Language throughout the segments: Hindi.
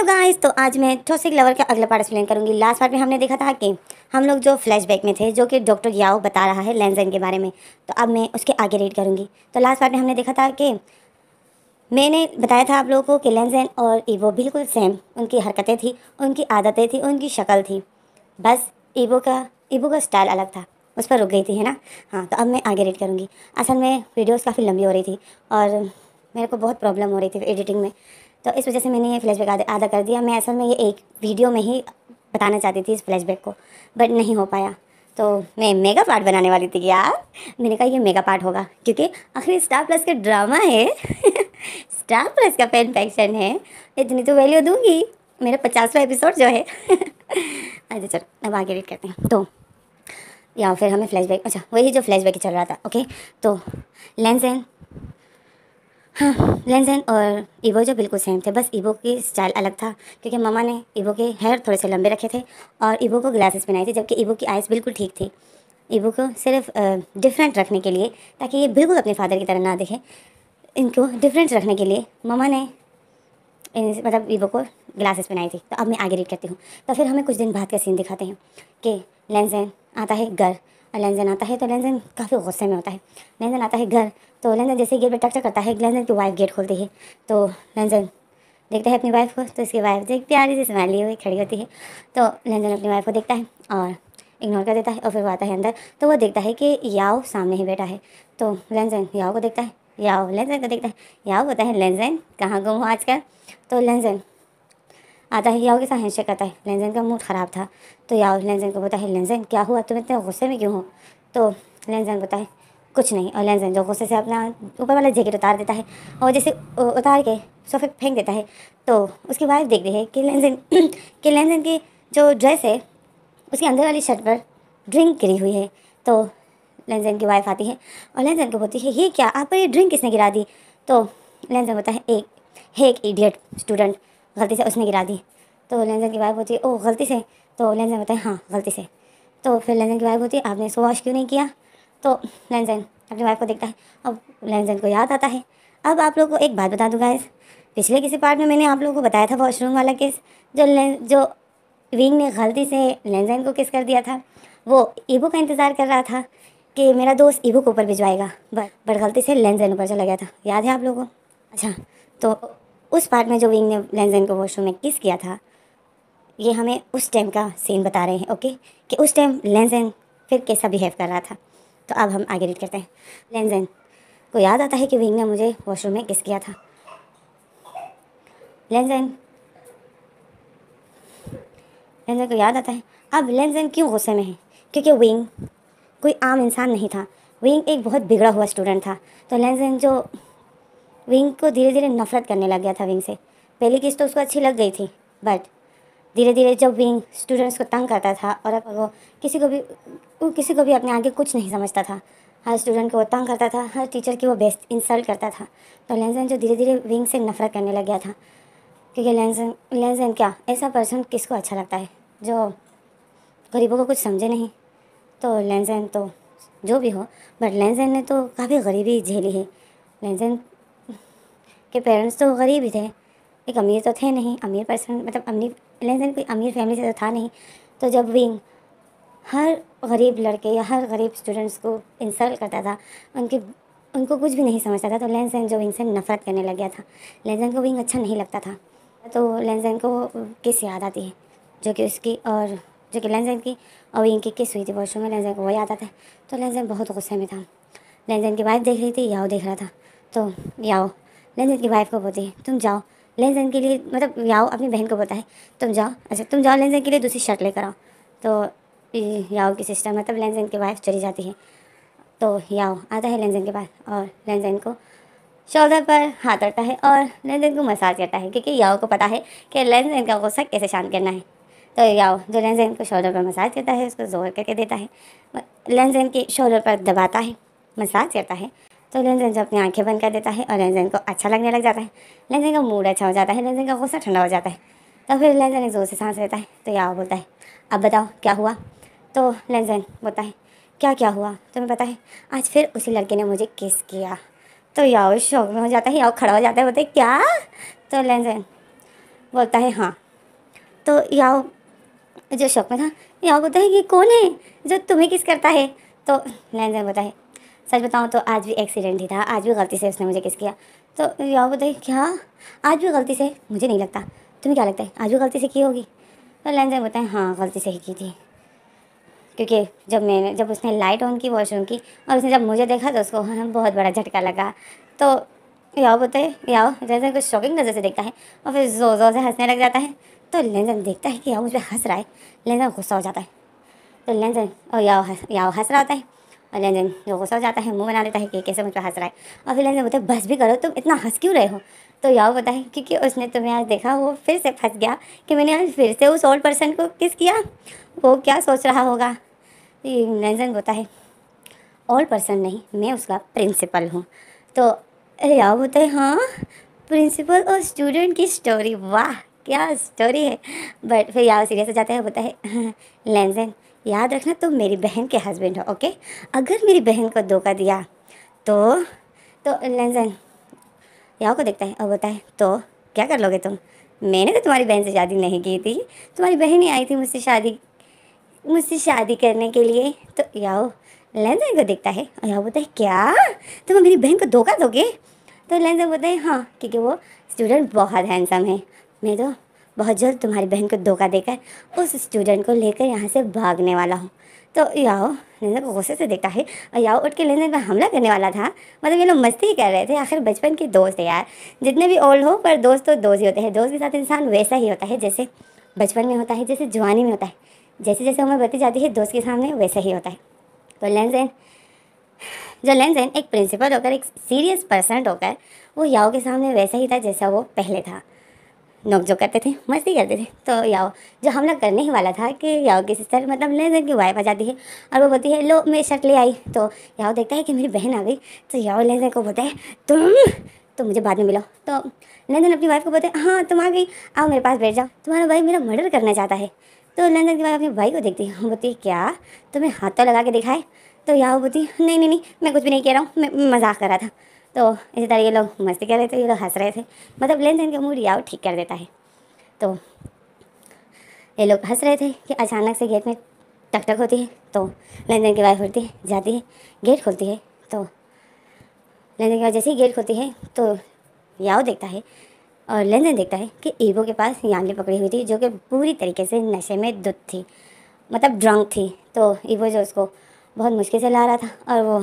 हेलो गाइस तो आज मैं टॉक्सिक लवर का अगला पार्ट एक्सप्लेन करूंगी लास्ट पार्ट में हमने देखा था कि हम लोग जो फ्लैशबैक में थे जो कि डॉक्टर याओ बता रहा है लेंजन के बारे में तो अब मैं उसके आगे रीड करूंगी तो लास्ट पार्ट में हमने देखा था कि मैंने बताया था आप लोगों को कि लेंजन और ईवो बिल्कुल सेम उनकी हरकतें थी उनकी आदतें थी उनकी शक्ल थी बस ईवो का ईवो का स्टाइल अलग था उस पर रुक गई थी है ना हाँ तो अब मैं आगे रीड करूँगी असल में वीडियोज़ काफ़ी लंबी हो रही थी और मेरे को बहुत प्रॉब्लम हो रही थी एडिटिंग में तो इस वजह से मैंने ये फ्लैशबैक आधा कर दिया मैं असल में ये एक वीडियो में ही बताना चाहती थी इस फ्लैशबैक को बट नहीं हो पाया तो मैं मेगा पार्ट बनाने वाली थी यार मैंने कहा ये मेगा पार्ट होगा क्योंकि आखिर स्टार प्लस का ड्रामा है स्टार प्लस का फैन फैक्शन है इतनी तो वैल्यू दूंगी मेरा पचासवा एपिसोड जो है अच्छा चलो अब आगे वेट करते हैं तो या फिर हमें फ्लैशबैक अच्छा वही जो फ्लैशबैक चल रहा था ओके तो लेंस एंड हाँ एंड और ईबो जो बिल्कुल सेम थे बस ईबो की स्टाइल अलग था क्योंकि मामा ने ईबो के हेयर थोड़े से लंबे रखे थे और ईबो को ग्लासेस पहनाए थे जबकि ईबो की आइज़ बिल्कुल ठीक थी ईबो को सिर्फ डिफरेंट रखने के लिए ताकि ये बिल्कुल अपने फादर की तरह ना दिखे इनको डिफरेंट रखने के लिए मामा ने इन मतलब ईबो को ग्लासेस पहनाई थी तो अब मैं आगे रीड करती हूँ तो फिर हमें कुछ दिन बाद का सीन दिखाते हैं कि एंड आता है घर लेंजन आता है तो लेंजन काफ़ी गुस्से में होता है लेंजन आता है घर तो लेंजन जैसे गेट पर टक्चर करता है लेंजन की वाइफ गेट खोलती है तो लेंजन देखता है अपनी वाइफ को तो इसकी वाइफ देखती प्यारी से स्माइल लिए हुई खड़ी होती है तो लेंजन अपनी वाइफ को देखता है और इग्नोर कर देता है और फिर वो आता है अंदर तो वो देखता है कि याओ सामने ही बैठा है तो लेंजन याओ को देखता है याओ लेंजन को देखता है याओ होता है लेंजन कहाँ गुम हो आजकल तो लेंजन आता है याओ के साथ हैंडशेक करता है लेंजन का मूड ख़राब था तो याओ लेंजन को बोलता है लेंजन क्या हुआ तुम इतने गुस्से में क्यों हो तो लेंजन बोलता है कुछ नहीं और लेंजन जो गुस्से से अपना ऊपर वाला जैकेट उतार देता है और जैसे उतार के सोफे फेंक देता है तो उसकी वाइफ रही है कि लेंजन कि लेंजन की जो ड्रेस है उसके अंदर वाली शर्ट पर ड्रिंक गिरी हुई है तो लेंजन की वाइफ आती है और लेंजन को बोलती है ये क्या आप पर ये ड्रिंक किसने गिरा दी तो लेंजन बोलता है एक है एक इडियट स्टूडेंट गलती से उसने गिरा दी तो लेंजन की वाइफ होती है ओ गलती से तो लेंजन बताए हाँ गलती से तो फिर लेंजन की वाइफ होती है आपने इसको वॉश क्यों नहीं किया तो लेंजन अपनी वाइफ को देखता है अब लेंजन को याद आता है अब आप लोग को एक बात बता दूँगा इस पिछले किसी पार्ट में मैंने आप लोगों को बताया था वॉशरूम वाला केस जो जो विंग ने गलती से लेंजन को किस कर दिया था वो ईबो का इंतज़ार कर रहा था कि मेरा दोस्त ईबो को ऊपर भिजवाएगा बट बट गलती से लेंजन ऊपर चला गया था याद है आप लोगों को अच्छा तो उस पार्ट में जो विंग ने लेंजन को वॉशरूम में किस किया था ये हमें उस टाइम का सीन बता रहे हैं ओके कि उस टाइम लेंजन फिर कैसा बिहेव कर रहा था तो अब हम आगे रीड करते हैं लेंजन को याद आता है कि विंग ने मुझे वॉशरूम में किस किया था लेंजन लेंजन को याद आता है अब लेंजन क्यों गुस्से में है क्योंकि विंग कोई आम इंसान नहीं था विंग एक बहुत बिगड़ा हुआ स्टूडेंट था तो लेंजन जो विंग को धीरे धीरे नफरत करने लग गया था विंग से पहली किस्त तो उसको अच्छी लग गई थी बट धीरे धीरे जब विंग स्टूडेंट्स को तंग करता था और अब वो किसी को भी वो किसी को भी अपने आगे कुछ नहीं समझता था हर स्टूडेंट को वो तंग करता था हर टीचर की वो बेस्ट इंसल्ट करता था तो लेंजन जो धीरे धीरे विंग से नफरत करने लग गया था क्योंकि लेंजन लेंजन क्या ऐसा पर्सन किसको अच्छा लगता है जो गरीबों को कुछ समझे नहीं तो लेंजन तो जो भी हो बट लेंजन ने तो काफ़ी गरीबी झेली है लेंजन कि पेरेंट्स तो गरीब ही थे एक अमीर तो थे नहीं अमीर पर्सन मतलब अमीर लेन कोई अमीर फैमिली से तो था नहीं तो जब विंग हर गरीब लड़के या हर गरीब स्टूडेंट्स को इंसल्ट करता था उनके उनको कुछ भी नहीं समझता था तो लेंसन जो विंग से नफरत करने लग गया था लेंसन को विंग अच्छा नहीं लगता था तो लेंसन को किस याद आती है जो कि उसकी और जो कि लेंसन की और विंग की किस हुई थी वर्षों में लेंसन को वो याद आता है तो लेंसन बहुत गुस्से में था लेंसन की वाइफ देख रही थी याओ देख रहा था तो याओ लेंजन की वाइफ को बोलती है तुम जाओ लेंजन के लिए मतलब याओ अपनी बहन को बोलता है तुम जाओ अच्छा तुम जाओ लेंजन के लिए दूसरी शर्ट लेकर आओ तो याओ की सिस्टर मतलब लेंजन की वाइफ चली जाती है तो याओ आता है लेंजन के पास और लेंजन को शोल्डर पर हाथ रखता है और लेंजन को मसाज करता है क्योंकि याओ को पता है कि लेंजन का गुस्सा कैसे शांत करना है तो याओ जो लेंजन को शोल्डर पर मसाज करता है उसको जोर करके देता है लेंजन के शोल्डर पर दबाता है मसाज करता है तो लेंजन अपनी आंखें बंद कर देता है और लेंजन को अच्छा लगने लग जाता है लेंजन का मूड अच्छा हो जाता है लेंजन का गुस्सा ठंडा हो जाता है तो फिर लेंजन एक जोर से सांस लेता है तो यहाँ बोलता है अब बताओ क्या हुआ तो लेंजन बोलता है क्या क्या हुआ तुम्हें पता है आज फिर उसी लड़के ने मुझे किस किया तो याओ शौक में हो जाता है याओ खड़ा हो जाता है बोलते क्या तो लेंजन बोलता है हाँ तो याओ जो शौक में था याओ बोलता है कि कौन है जो तुम्हें किस करता है तो लेंजन बोलता है सच बताऊँ तो आज भी एक्सीडेंट ही था आज भी गलती से उसने मुझे किस किया तो यहाँ बताइए क्या आज भी गलती से मुझे नहीं लगता तुम्हें क्या लगता है आज भी गलती से की होगी तो लाइन साहब बताएं हाँ गलती से ही की थी क्योंकि जब मैंने जब उसने लाइट ऑन की वॉशरूम की और उसने जब मुझे देखा तो उसको हाँ बहुत बड़ा झटका लगा तो याओ बताए याओ जैसे कुछ शॉकिंग नज़र से देखता है और फिर ज़ोर ज़ोर से हंसने लग जाता है तो लेंजन देखता है कि याओ मुझे हंस रहा है लेंजन गुस्सा हो जाता है तो लेंजन और याओ याओ हंस रहा होता है और लेन देन गुस्सा हो जाता है मुंह बना लेता है कि कैसे मुझ पर हंस रहा है और फिर लेन देन है बस भी करो तुम इतना हंस क्यों रहे हो तो याओ पता है क्योंकि उसने तुम्हें आज देखा वो फिर से फंस गया कि मैंने आज फिर से उस ओल्ड पर्सन को किस किया वो क्या सोच रहा होगा लेन बोता है ओल्ड पर्सन नहीं मैं उसका प्रिंसिपल हूँ तो अरे बोता है हाँ प्रिंसिपल और स्टूडेंट की स्टोरी वाह क्या स्टोरी है बट फिर याओ सीरियस हो जाता है बोता है लेन याद रखना तुम तो मेरी बहन के हस्बैंड हो ओके अगर मेरी बहन को धोखा दिया तो तो लेंजन याओ को देखता है और बोलता है तो क्या कर लोगे तुम मैंने तो तुम्हारी बहन से शादी नहीं की थी तुम्हारी बहन ही आई थी मुझसे शादी मुझसे शादी करने के लिए तो याओ लेंजन को देखता है और याओ बोलता है क्या तुम मेरी बहन को धोखा दोगे तो लेंजन बोलता है हाँ क्योंकि वो स्टूडेंट बहुत हैंडसम है मैं तो बहुत जल्द तुम्हारी बहन को धोखा देकर उस स्टूडेंट को लेकर यहाँ से भागने वाला हूँ तो याओ लेंदर को गुस्से से देखता है और याओ उठ के लेंदर पर हमला करने वाला था मतलब ये लोग मस्ती ही कर रहे थे आखिर बचपन के दोस्त है यार जितने भी ओल्ड हो पर दोस्त तो दोस्त ही होते हैं दोस्त के साथ इंसान वैसा ही होता है जैसे बचपन में होता है जैसे जवानी में होता है जैसे जैसे उम्र बढ़ती जाती है दोस्त के सामने वैसा ही होता है तो लेनजैन जो एन एक प्रिंसिपल होकर एक सीरियस पर्सन होकर वो याओ के सामने वैसा ही था जैसा वो पहले था नोक जो करते थे मस्ती करते थे तो याओ जो हमला करने ही वाला था कि याओ की सिस्टर मतलब लेजर की वाइफ आ जाती है और वो बोलती है लो मेरी शर्ट ले आई तो याओ देखता है कि मेरी बहन आ गई तो याओ लेजर को बोलता है तुम तो मुझे बाद में मिलो तो नंदन अपनी वाइफ को बोलते हैं हाँ तुम आ गई आओ मेरे पास बैठ जाओ तुम्हारा भाई मेरा मर्डर करना चाहता है तो नंदन की वाइफ अपने भाई को देखती है हाँ, बोलती है क्या तुम्हें हाथों तो लगा के दिखाए तो याओ बोलती नहीं नहीं नहीं मैं कुछ भी नहीं कह रहा हूँ मैं मजाक कर रहा था तो इसी तरह ये लोग मस्ती कर रहे थे ये लोग हंस रहे थे मतलब लेन देन का मूड याव ठीक कर देता है तो ये लोग हंस रहे थे कि अचानक से गेट में टक टक होती है तो लेन देन की वाइफ उठती है जाती है गेट खोलती है तो लेन देन बाद जैसे ही गेट खोलती है तो याओ देखता है और लेन देन देखता है कि ईबो के पास यामली पकड़ी हुई थी जो कि पूरी तरीके से नशे में दुध थी मतलब ड्रंक थी तो ईबो जो उसको बहुत मुश्किल से ला रहा था और वो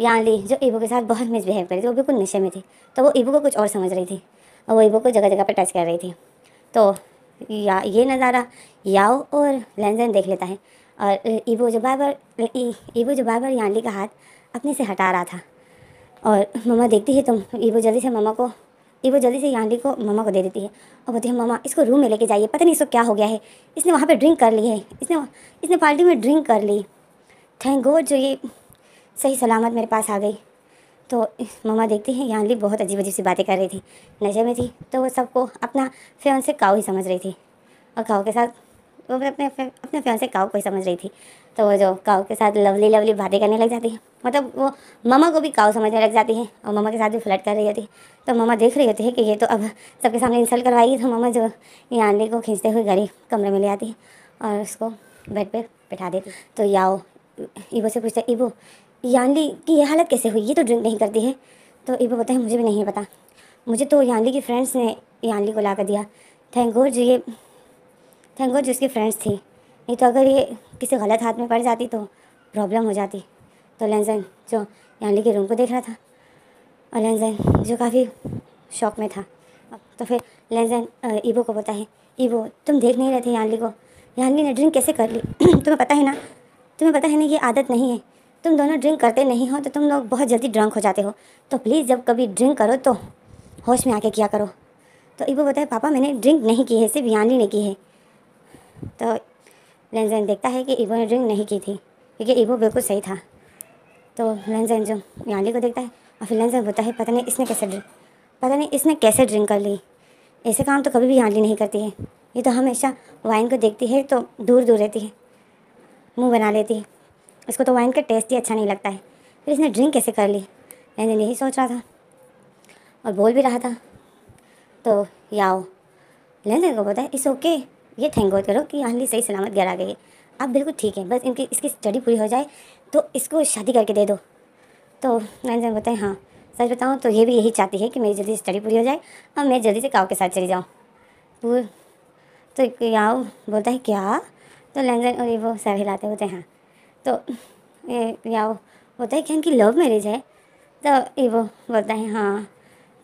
यहाँ ली जो ईबू के साथ बहुत मिसबिहेव करी थी वो बिल्कुल नशे में थी तो वो ईबू को कुछ और समझ रही थी और वो ईबो को जगह जगह पर टच कर रही थी तो या ये नज़ारा याओ और लेंजन देख लेता है और ईबो जो बार बार ईबो जो बार बार यानली का हाथ अपने से हटा रहा था और ममा देखती है तुम तो ईबो जल्दी से ममा को ईबो जल्दी से यानली को ममा को दे देती है और बोलती है ममा इसको रूम में लेके जाइए पता नहीं इसको क्या हो गया है इसने वहाँ पे ड्रिंक कर ली है इसने इसने पार्टी में ड्रिंक कर ली थैंक गॉड जो ये सही सलामत मेरे पास आ गई तो मम्मा देखती हैं यानली बहुत अजीब अजीब सी बातें कर रही थी नशे में थी तो वो सबको अपना फ्योन से काऊ ही समझ रही थी और काऊ के साथ वो अपने अपने फ्योन से काऊ को ही समझ रही थी तो वो जो काऊ के साथ लवली लवली बातें करने लग जाती है मतलब वो ममा को भी काऊ समझने लग जाती है और ममा के साथ भी फ्लट कर रही होती है तो ममा देख रही होती है कि ये तो अब सबके सामने इंसल्ट करवाएगी तो ममा जो यानली को खींचते हुए घर कमरे में ले आती है और उसको बेड पर बैठा देती तो याओ ईबो से पूछते ईबो यानली की यह हालत कैसे हुई ये तो ड्रिंक नहीं करती है तो ईबो पता है मुझे भी नहीं पता मुझे तो यानली की फ्रेंड्स ने यानली को ला कर दिया थैंक गॉड जो ये थैंक गॉड जो इसकी फ्रेंड्स थी नहीं तो अगर ये किसी गलत हाथ में पड़ जाती तो प्रॉब्लम हो जाती तो लेंजन जो यानली के रूम को देख रहा था और लंजन जो काफ़ी शौक में था तो फिर लेंजन ईबो को पता है ईबो तुम देख नहीं रहे थे यानली को यानली ने ड्रिंक कैसे कर ली तुम्हें पता है ना तुम्हें पता है ना ये आदत नहीं है तुम दोनों ड्रिंक करते नहीं हो तो तुम लोग बहुत जल्दी ड्रंक हो जाते हो तो प्लीज़ जब कभी ड्रिंक करो तो होश में आके किया करो तो इबो बताए पापा मैंने ड्रिंक नहीं की है सिर्फ यानी ने की है तो लेंजन देखता है कि इबो ने ड्रिंक नहीं की थी क्योंकि इबो बिल्कुल सही था तो लेंजन जो यानी को देखता है और फिर लेंजन बोलता है पता नहीं इसने कैसे ड्रिंक पता नहीं इसने कैसे ड्रिंक कर ली ऐसे काम तो कभी भी यानी नहीं करती है ये तो हमेशा वाइन को देखती है तो दूर दूर रहती है मुँह बना लेती है इसको तो वाइन का टेस्ट ही अच्छा नहीं लगता है फिर इसने ड्रिंक कैसे कर ली मैंने यही सोच रहा था और बोल भी रहा था तो याओ लेन को पता है इस ओके ये थैंक गॉड करो कि आहली सही सलामत घर आ गई है आप बिल्कुल ठीक है बस इनकी इसकी स्टडी पूरी हो जाए तो इसको शादी करके दे दो तो नैन सर बताए हाँ सच बताऊँ तो ये भी यही चाहती है कि मेरी जल्दी स्टडी पूरी हो जाए और मैं जल्दी से काव के साथ चली जाऊँ तो, तो याओ बोलता है क्या तो लैन और ये वो सर हिलाते होते हैं हाँ तो या होता है कि इनकी लव मैरिज है तो ये वो बोलता है हाँ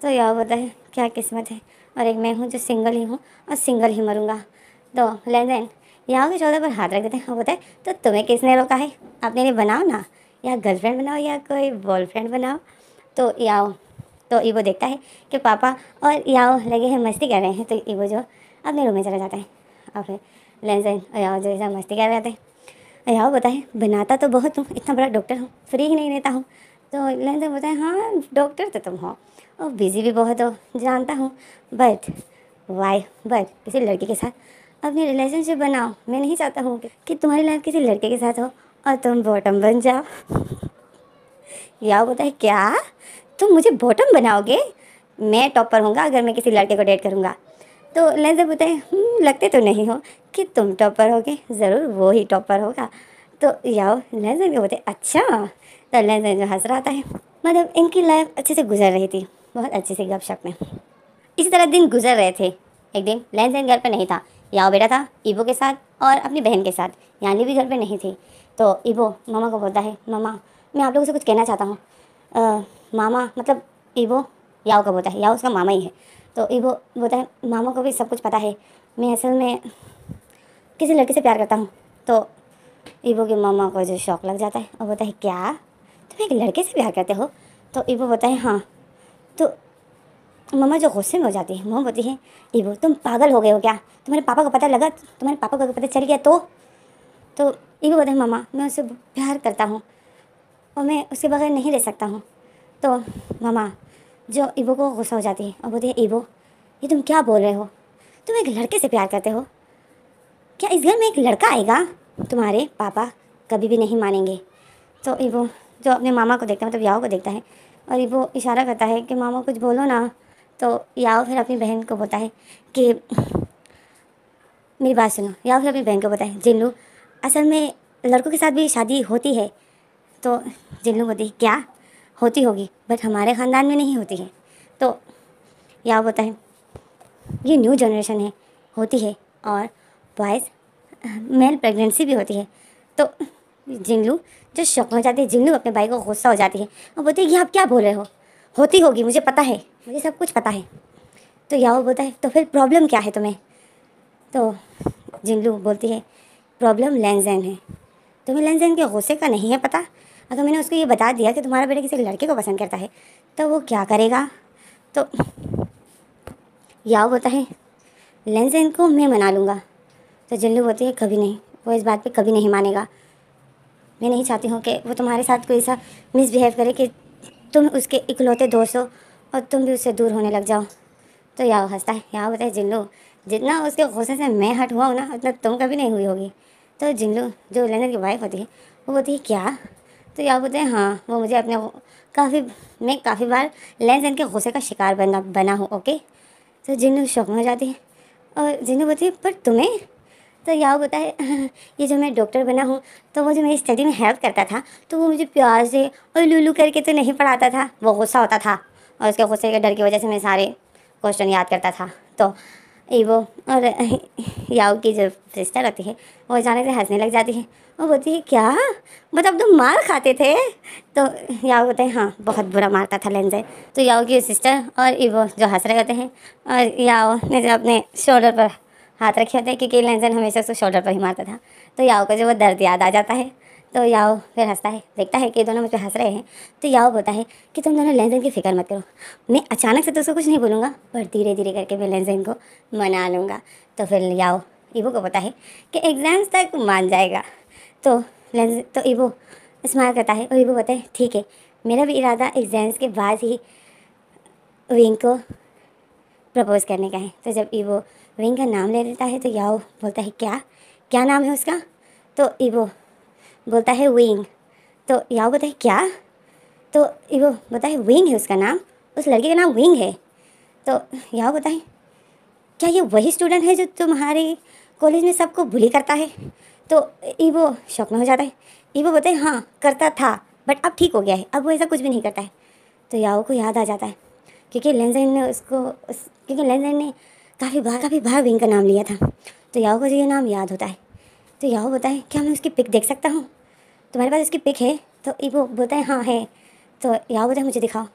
तो या बोलता है क्या किस्मत है और एक मैं हूँ जो सिंगल ही हूँ और सिंगल ही मरूँगा तो लेन देन यहाँ के चौदह पर हाथ रख देते हैं बोलता है तो तुम्हें किसने रोका है आप मेरे बनाओ ना या गर्लफ्रेंड बनाओ या कोई बॉयफ्रेंड बनाओ तो याओ तो ईवो देखता है कि पापा और याओ लगे हैं मस्ती कर रहे हैं तो ईवो जो अपने रूम में चला जाता है और फिर लेंजन और याओ जो ऐसा मस्ती कर रहे थे आओ बताए बनाता तो बहुत हूँ इतना बड़ा डॉक्टर हूँ फ्री ही नहीं रहता हूँ तो तो बताए हाँ डॉक्टर तो तुम हो और बिज़ी भी बहुत हो जानता हूँ बट वाई बट किसी लड़के के साथ अपनी रिलेशनशिप बनाओ मैं नहीं चाहता हूँ कि तुम्हारी लाइफ किसी लड़के के साथ हो और तुम बॉटम बन जाओ याओ बताए क्या तुम मुझे बॉटम बनाओगे मैं टॉपर हूँगा अगर मैं किसी लड़के को डेट करूँगा तो लहजा हैं हम्म, लगते तो नहीं हो कि तुम टॉपर होगे ज़रूर वो ही टॉपर होगा तो याओ लहजा के बोलते अच्छा तो लहजा जो हंस रहा था मतलब इनकी लाइफ अच्छे से गुजर रही थी बहुत अच्छे से शप में इसी तरह दिन गुजर रहे थे एक दिन लहजन घर पर नहीं था याओ बेटा था ईबो के साथ और अपनी बहन के साथ यानी भी घर पर नहीं थी तो ईबो मामा को बोलता है मामा मैं आप लोगों से कुछ कहना चाहता हूँ मामा मतलब ईबो याओ का बोलता है याओ उसका मामा ही है तो इबो बोलता है मामा को भी सब कुछ पता है मैं असल में किसी लड़के से प्यार करता हूँ तो ईबो के मामा को जो शौक लग जाता है और बोलता है क्या तुम एक लड़के से प्यार करते हो तो ईबो बोलता है हाँ तो मम्मा जो गुस्से में हो जाती है मम्मा बोलती है ईबो तुम पागल हो गए हो क्या तुम्हारे पापा को पता लगा तुम्हारे पापा को पता चल गया तो तो ईबो बोलता है मामा मैं उसे प्यार करता हूँ और मैं उसके बगैर नहीं रह सकता हूँ तो मामा जो इबो को गुस्सा हो जाती है और बोलती है इबो ये तुम क्या बोल रहे हो तुम एक लड़के से प्यार करते हो क्या इस घर में एक लड़का आएगा तुम्हारे पापा कभी भी नहीं मानेंगे तो इबो जो अपने मामा को देखता है मतलब तो याओ को देखता है और इबो इशारा करता है कि मामा कुछ बोलो ना तो याओ फिर अपनी बहन को बोलता है कि मेरी बात सुनो याओ फिर अपनी बहन को बोलता है जिल्लू असल में लड़कों के साथ भी शादी होती है तो जिनलू बोलती है क्या होती होगी बट हमारे ख़ानदान में नहीं होती है तो यह होता तो है ये न्यू जनरेशन है होती है और बॉयज़ मेल प्रेगनेंसी भी होती है तो जिंगलू जो शौक हो जाती है जिंगलू अपने भाई को गुस्सा हो जाती है और बोलती है ये आप क्या बोल रहे हो होती होगी मुझे पता है मुझे सब कुछ पता है तो या वो बोलता है तो फिर प्रॉब्लम क्या है तुम्हें तो जिंगलू बोलती है प्रॉब्लम लेंजैन है तुम्हें लेंजैन के गुस्से का नहीं है पता अगर हाँ, तो मैंने उसको ये बता दिया कि तुम्हारा बेटा किसी लड़के को पसंद करता है तो वो क्या करेगा तो याव बोलता है लेंजन को मैं मना लूँगा तो जल्लू होती है कभी नहीं वो इस बात पे कभी नहीं मानेगा मैं नहीं चाहती हूँ कि वो तुम्हारे साथ कोई ऐसा मिसबिहेव करे कि तुम उसके इकलौते दोस्त हो और तुम भी उससे दूर होने लग जाओ तो याव हंसता है या बोलता है जिल्लू जितना उसके गुस्से से मैं हट हुआ हूँ ना उतना तुम कभी नहीं हुई होगी तो जिल्लू जो लेंजन की वाइफ होती है वो बोलती है क्या तो क्या बोलते हैं हाँ वो मुझे अपने काफ़ी मैं काफ़ी बार लेन देन के गुस्से का शिकार बना बना हूँ ओके तो जिन्नू शौक में हो जाती है और जिन्नू बोलती है पर तुम्हें तो यह बोलता है ये जो मैं डॉक्टर बना हूँ तो वो जो मेरी स्टडी में हेल्प करता था तो वो मुझे प्यार से और लुलू करके तो नहीं पढ़ाता था वो गुस्सा होता था और उसके गुस्से के डर की वजह से मैं सारे क्वेश्चन याद करता था तो ये वो और याऊ की जो सिस्टर होती है वो अचानक से हंसने लग जाती है वो बोलती है क्या मतलब तुम मार खाते थे तो याओ बोलते हैं हाँ बहुत बुरा मारता था लेंजे तो याओ की सिस्टर और इवो जो हंस रहे होते हैं और याओ ने जो अपने शोल्डर पर हाथ रखे होते हैं क्योंकि लेंजन हमेशा उसको शोल्डर पर ही मारता था तो याओ को जो वो दर्द याद आ जाता है तो याओ फिर हंसता है देखता है कि दोनों मुझे हंस रहे हैं तो याओ बोलता है कि तुम दोनों लेंजन की फिक्र मत करो मैं अचानक से तो उसको कुछ नहीं बोलूँगा पर धीरे धीरे करके मैं लेंजन को मना लूँगा तो फिर याओ इवो को पता है कि एग्ज़ाम्स तक मान जाएगा तो लेंस तो इबो स्माइल करता है और इबो बोलता है ठीक है मेरा भी इरादा एग्ज़ाम्स के बाद ही विंग को प्रपोज़ करने का है तो जब इबो विंग का नाम ले लेता है तो याओ बोलता है क्या क्या नाम है उसका तो इबो बोलता है विंग तो याओ बोलता है क्या तो इबो बोलता है विंग है उसका नाम उस लड़के का नाम विंग है तो याओ बोलता है क्या ये वही स्टूडेंट है जो तुम्हारे कॉलेज में सबको बुली करता है तो ईवो शौक में हो जाता है ईवो बोलते हैं हाँ करता था बट अब ठीक हो गया है अब वो ऐसा कुछ भी नहीं करता है तो याओ को याद आ जाता है क्योंकि लेंजन ने उसको उस क्योंकि लेंजन ने काफ़ी बार काफ़ी बार विंग का नाम लिया था तो याओ को ये नाम याद होता है तो याओ बोलता है क्या मैं उसकी पिक देख सकता हूँ तुम्हारे पास उसकी पिक है तो ईवो बोलता है हाँ है तो याओ बोलता है मुझे दिखाओ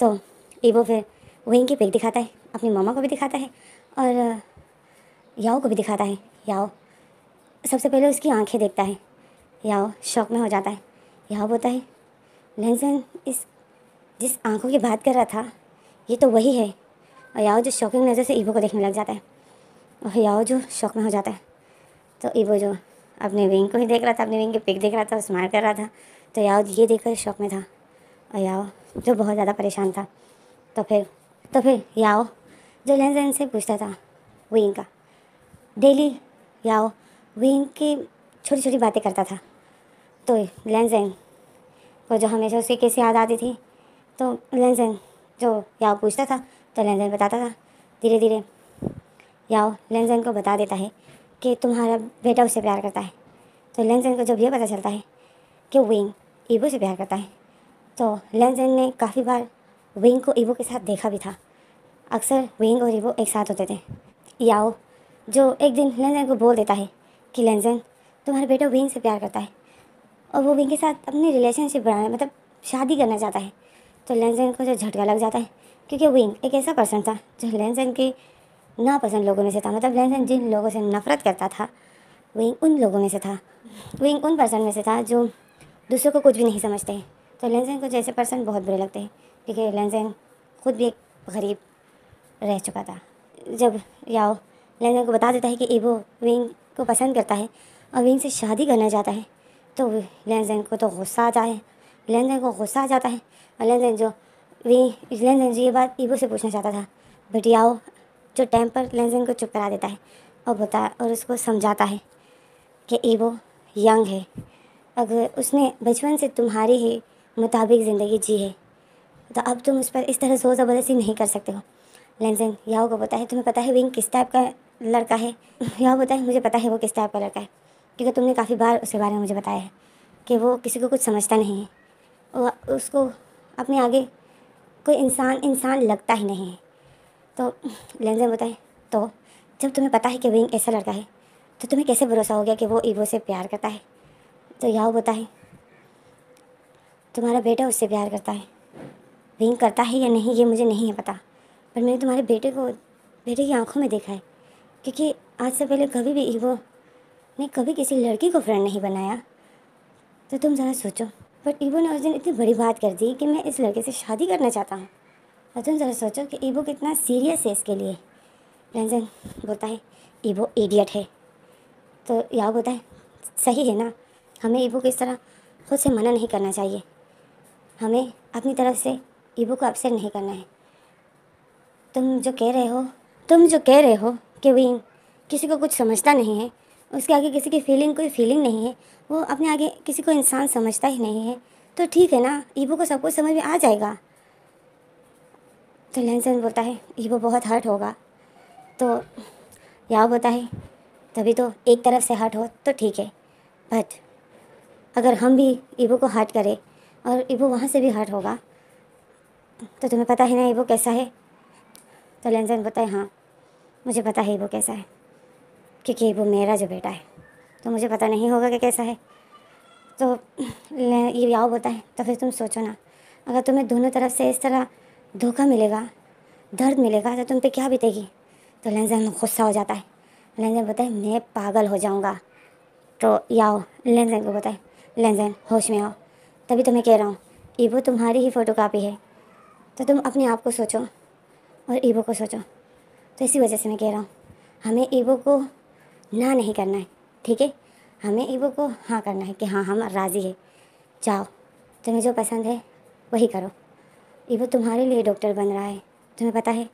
तो ईवो फिर विंग की पिक दिखाता है अपनी मामा को भी दिखाता है और याओ को भी दिखाता है याओ सबसे पहले उसकी आंखें देखता है याओ शौक में हो जाता है याओ बोलता है लहसन इस जिस आंखों की बात कर रहा था ये तो वही है और याओ जो शौकिंग नज़र से ईबो को देखने लग जाता है और याओ जो शौक में हो जाता है तो ईबो जो अपने विंग को ही देख रहा था अपने विंग के पिक देख रहा था स्मार कर रहा था तो याओ ये देखकर शौक में था और याओ जो बहुत ज़्यादा परेशान था तो फिर तो फिर याओ जो लहन से पूछता था विंग का डेली याओ वही इनकी छोटी छोटी बातें करता था तो लेंजन को जो हमेशा उसके कैसे याद आती थी तो लेंजन जो याओ पूछता था तो लेंजन बताता था धीरे धीरे याओ लेंजन को बता देता है कि तुम्हारा बेटा उससे प्यार करता है तो लेंजन को जब यह पता चलता है कि विंग ईबो से प्यार करता है तो लेंजन ने काफ़ी बार विंग को ईबो के साथ देखा भी था अक्सर विंग और ईबो एक साथ होते थे याओ जो एक दिन लेंजन को बोल देता है कि लेंजन तुम्हारा बेटा विंग से प्यार करता है और वो विंग के साथ अपनी रिलेशनशिप बढ़ाना मतलब शादी करना चाहता है तो लेंजन को जो झटका लग जाता है क्योंकि विंग एक ऐसा पर्सन था जो लेंजन के नापसंद लोगों में से था मतलब लेंजन जिन लोगों से नफरत करता था विंग उन लोगों में से था विंग उन पर्सन में से था जो दूसरों को कुछ भी नहीं समझते तो लेंजन को जैसे पर्सन बहुत बुरे लगते हैं क्योंकि लेंजन खुद भी एक गरीब रह चुका था जब याओ लेंजन को बता देता है कि एबो विंग को पसंद करता है और विंग से शादी करना चाहता है तो लेनजैन को तो गुस्सा आ जाए लेनजैन को गुस्सा आ जाता है और लेनजैन जो विंग लेनजैन जो ये बात ईबो से पूछना चाहता था बटियाओ जो टाइम पर लेनजैन को चुप करा देता है और बता और उसको समझाता है कि ईबो यंग है अगर उसने बचपन से तुम्हारे ही मुताबिक ज़िंदगी जी है तो अब तुम उस पर इस तरह जोर ज़बरदस्ती नहीं कर सकते हो लेनजन याओ को पता है तुम्हें पता है विंग किस टाइप का लड़का है यह है मुझे पता है वो किस टाइप का लड़का है क्योंकि तुमने काफ़ी बार उसके बारे में मुझे बताया है कि वो किसी को कुछ समझता नहीं है वो उसको अपने आगे कोई इंसान इंसान लगता ही नहीं है तो लेंजर है तो जब तुम्हें पता है कि विंग ऐसा लड़का है तो तुम्हें कैसे भरोसा हो गया कि वो ईवो से प्यार करता है तो यह होता है तुम्हारा बेटा उससे प्यार करता है विंग करता है या नहीं ये मुझे नहीं है पता पर मैंने तुम्हारे बेटे को बेटे की आंखों में देखा है क्योंकि आज से पहले कभी भी ईगो ने कभी किसी लड़की को फ्रेंड नहीं बनाया तो तुम ज़रा सोचो बट ईबो ने उस दिन इतनी बड़ी बात कर दी कि मैं इस लड़के से शादी करना चाहता हूँ और तुम ज़रा सोचो कि ईबो कितना सीरियस है इसके लिए रंजन बोलता है ईबो एडियट है तो याव बोलता है सही है ना हमें ईबो को इस तरह खुद से मना नहीं करना चाहिए हमें अपनी तरफ से ईबो को अपसेट नहीं करना है तुम जो कह रहे हो तुम जो कह रहे हो कि भाई किसी को कुछ समझता नहीं है उसके आगे किसी की फीलिंग कोई फीलिंग नहीं है वो अपने आगे किसी को इंसान समझता ही नहीं है तो ठीक है ना ईबो को सब कुछ समझ में आ जाएगा तो लेंसन बोलता है ईबो बहुत हर्ट होगा तो याओ बोलता है तभी तो एक तरफ से हर्ट हो तो ठीक है बट अगर हम भी ईबो को हर्ट करें और ईबो वहाँ से भी हर्ट होगा तो तुम्हें पता है ना ईबो कैसा है तो लेंसन बोलता है हाँ मुझे पता है वो कैसा है क्योंकि वो मेरा जो बेटा है तो मुझे पता नहीं होगा कि कैसा है तो ये याव होता है तो फिर तुम सोचो ना अगर तुम्हें दोनों तरफ से इस तरह धोखा मिलेगा दर्द मिलेगा तो तुम पे क्या बीतेगी तो लेंजन गुस्सा हो जाता है लेंजन बोलता है मैं पागल हो जाऊँगा तो याओ लेंजन को बताए है लेंजन होश में आओ तभी तो मैं कह रहा हूँ ईबो तुम्हारी ही फ़ोटो कापी है तो तुम अपने आप को सोचो और ईबो को सोचो तो इसी वजह से मैं कह रहा हूँ हमें ईवो को ना नहीं करना है ठीक है हमें ईवो को हाँ करना है कि हाँ हम राज़ी है जाओ तुम्हें जो पसंद है वही करो ईवो तुम्हारे लिए डॉक्टर बन रहा है तुम्हें पता है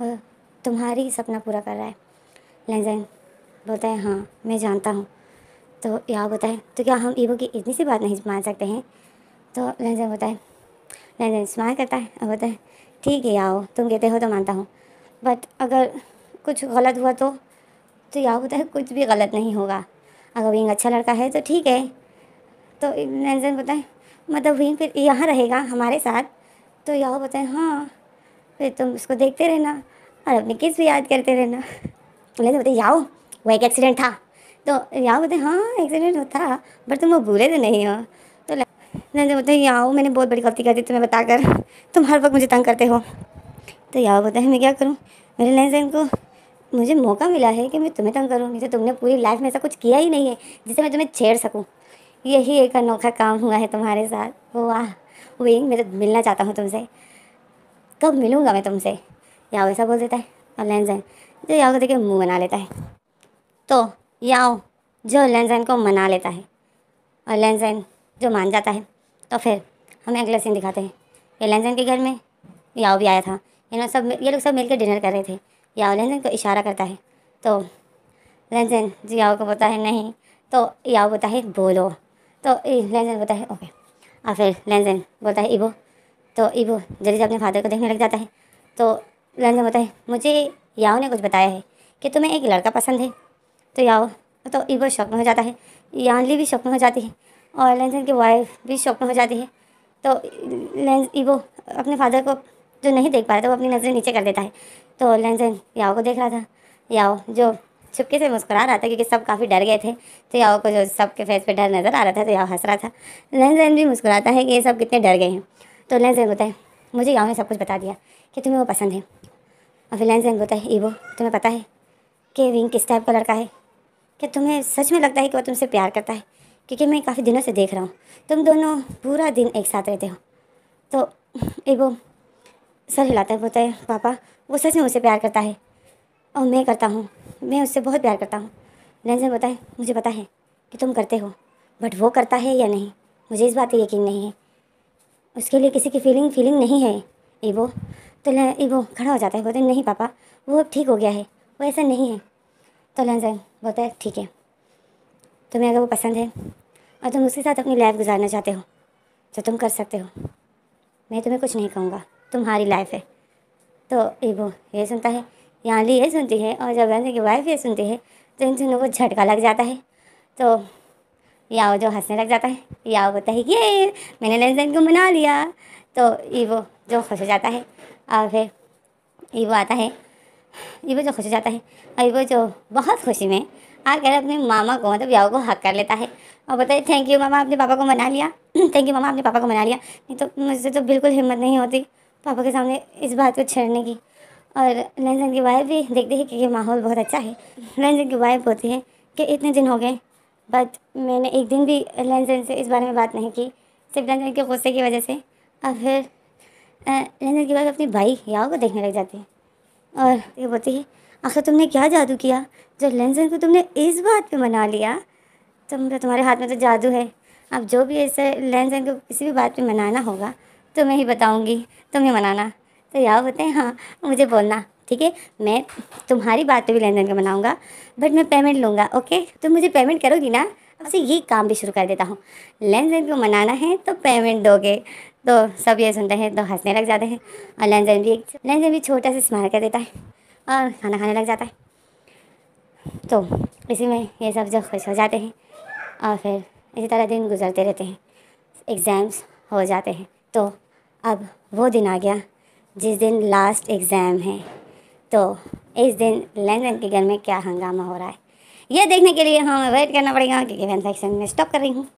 और तुम्हारी सपना पूरा कर रहा है लेंजन बोलता है हाँ मैं जानता हूँ तो या बोता है तो क्या हम ईवो की इतनी सी बात नहीं मान सकते हैं तो लेंजन बोता है लेंजन स्मार करता है और बोलता है ठीक है आओ तुम कहते हो तो मानता हूँ बट अगर कुछ गलत हुआ तो तो यह होता है कुछ भी गलत नहीं होगा अगर विंग अच्छा लड़का है तो ठीक है तो नैनजन बताए मतलब विंग फिर यहाँ रहेगा हमारे साथ तो यह बताए हाँ फिर तुम उसको देखते रहना और अपने किस भी याद करते रहना नैनजन बताए जाओ वो एक एक्सीडेंट था तो यह बताए हाँ एक्सीडेंट होता बट तुम वो बुरे तो नहीं हो तो नैनजन बोलते याओ मैंने बहुत बड़ी गलती कर दी तुम्हें बताकर तुम हर वक्त मुझे तंग करते हो तो होता है मैं क्या करूँ मेरे लहसन को मुझे मौका मिला है कि मैं तुम्हें तंग करूँ नहीं तो तुमने पूरी लाइफ में ऐसा कुछ किया ही नहीं है जिससे मैं तुम्हें छेड़ सकूँ यही एक अनोखा काम हुआ है तुम्हारे साथ वाह वही मैं तो मिलना चाहता हूँ तुमसे कब मिलूँगा मैं तुमसे याओ ऐसा बोल देता है और जैन जो याओ को देखे मुँह बना लेता है तो याओ जो जैन को मना लेता है और जैन जो मान जाता है तो फिर हमें अगला सीन दिखाते हैं ये जैन के घर में याओ भी आया था इन्होंने सब ये लोग सब मिलकर डिनर कर रहे थे याओ लेनदेन को तो इशारा करता है तो जी याओ को बोलता है नहीं तो याओ बोलता है बोलो तो लेनदेन बोलता है ओके और फिर लेनदेन बोलता है इबो तो इबो जल्दी से अपने फादर को देखने लग जाता है तो लेनदेन बोलता है मुझे याओ ने कुछ बताया है कि तुम्हें एक लड़का पसंद है तो याओ तो इबो शौक में हो जाता है यानली भी शौक में हो जाती है और लेंसन की वाइफ भी शौक में हो जाती है तो लेंस इबो अपने फादर को जो नहीं देख पा रहा था वो अपनी नज़रें नीचे कर देता है तो लेन सेन याओ को देख रहा था याओ जो छुपके से मुस्कुरा रहा था क्योंकि सब काफ़ी डर गए थे तो याओ को जो सबके फेस पे डर नज़र आ रहा था तो याओ हंस रहा था लेन सेन भी मुस्कुराता है कि ये सब कितने डर गए हैं तो लेन सेन होता है मुझे याओ ने सब कुछ बता दिया कि तुम्हें वो पसंद है और फिर लेन जैन होता है ईवो तुम्हें पता है कि विंग किस टाइप का लड़का है क्या तुम्हें सच में लगता है कि वो तुमसे प्यार करता है क्योंकि मैं काफ़ी दिनों से देख रहा हूँ तुम दोनों पूरा दिन एक साथ रहते हो तो ईबो सर हिलाता है बोलता है पापा वो सच में उसे प्यार करता है और मैं करता हूँ मैं उससे बहुत प्यार करता हूँ नैन्सन बोलता है मुझे पता है कि तुम करते हो बट वो करता है या नहीं मुझे इस बात पर यकीन नहीं है उसके लिए किसी की फीलिंग फीलिंग नहीं है वो तो वो खड़ा हो जाता है बोलते नहीं पापा वो अब ठीक हो गया है वो ऐसा नहीं है तो लहसन बोलता है ठीक है तुम्हें अगर वो पसंद है और तुम उसके साथ अपनी लाइफ गुजारना चाहते हो तो तुम कर सकते हो मैं तुम्हें कुछ नहीं कहूँगा तुम्हारी लाइफ है तो ईगो ये सुनता है यहाँ ली ये सुनती है और जब की वाइफ ये सुनती है तो इन दोनों को झटका लग जाता है तो याओ जो हंसने लग जाता है याओ बोलता है ये मैंने लेंसन को मना लिया तो ईवो जो खुश हो जाता है और फिर ईवो आता है ईवो जो खुश हो जाता है और वो जो बहुत खुशी में आकर अपने मामा को मतलब याओ को हक कर लेता है और बताए थैंक यू मामा अपने पापा को मना लिया थैंक यू मामा अपने पापा को मना लिया नहीं तो मुझसे तो बिल्कुल हिम्मत नहीं होती पापा के सामने इस बात को छेड़ने की और लंजन की वाइफ भी देखते हैं कि ये माहौल बहुत अच्छा है लंजन की वाइफ बोलती है कि इतने दिन हो गए बट मैंने एक दिन भी लंजन से इस बारे में बात नहीं की सिर्फ लंजन के गुस्से की वजह से और फिर लंजन की वाइफ अपनी भाई याओ को देखने लग जाती है और ये बोलती है आखिर तुमने क्या जादू किया जो लंजन को तुमने इस बात पे मना लिया तुम तो तुम्हारे हाथ में तो जादू है अब जो भी ऐसे लंजन को किसी भी बात पे मनाना होगा तुम्हें ही बताऊँगी तुम्हें मनाना तो यह बोलते हैं हाँ मुझे बोलना ठीक है मैं तुम्हारी बात पे भी लेन देन का मनाऊँगा बट मैं पेमेंट लूँगा ओके तुम मुझे पेमेंट करोगी ना अब से ये काम भी शुरू कर देता हूँ लेन देन को मनाना है तो पेमेंट दोगे तो सब ये सुनते हैं तो हंसने लग जाते हैं और लेन देन भी लेन देन भी छोटा सा स्मार कर देता है और खाना खाने लग जाता है तो इसी में ये सब जो खुश हो जाते हैं और फिर इसी तरह दिन गुजरते रहते हैं एग्ज़ाम्स हो जाते हैं तो अब वो दिन आ गया जिस दिन लास्ट एग्ज़ाम है तो इस दिन लेन देन के घर में क्या हंगामा हो रहा है ये देखने के लिए हमें हाँ, वेट करना पड़ेगा क्योंकि मैं सेक्शन में स्टॉप कर रही हूँ